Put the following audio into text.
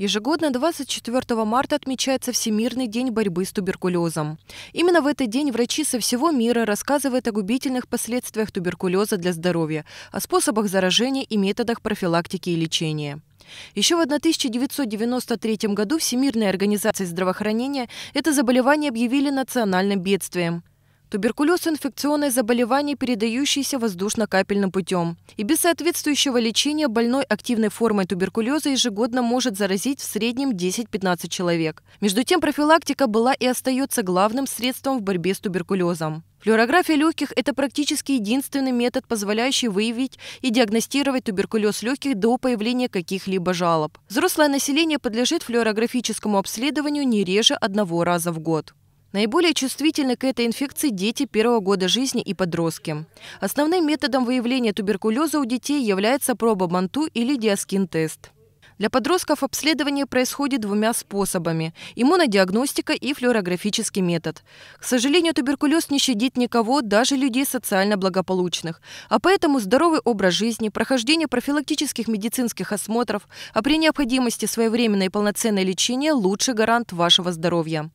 Ежегодно 24 марта отмечается Всемирный день борьбы с туберкулезом. Именно в этот день врачи со всего мира рассказывают о губительных последствиях туберкулеза для здоровья, о способах заражения и методах профилактики и лечения. Еще в 1993 году Всемирная организация здравоохранения это заболевание объявили национальным бедствием. Туберкулез – инфекционное заболевание, передающееся воздушно-капельным путем. И без соответствующего лечения больной активной формой туберкулеза ежегодно может заразить в среднем 10-15 человек. Между тем, профилактика была и остается главным средством в борьбе с туберкулезом. Флюорография легких – это практически единственный метод, позволяющий выявить и диагностировать туберкулез легких до появления каких-либо жалоб. Взрослое население подлежит флюорографическому обследованию не реже одного раза в год. Наиболее чувствительны к этой инфекции дети первого года жизни и подростки. Основным методом выявления туберкулеза у детей является проба МАНТУ или диаскин-тест. Для подростков обследование происходит двумя способами – иммунодиагностика и флюорографический метод. К сожалению, туберкулез не щадит никого, даже людей социально благополучных. А поэтому здоровый образ жизни, прохождение профилактических медицинских осмотров, а при необходимости своевременное и полноценное лечение – лучший гарант вашего здоровья.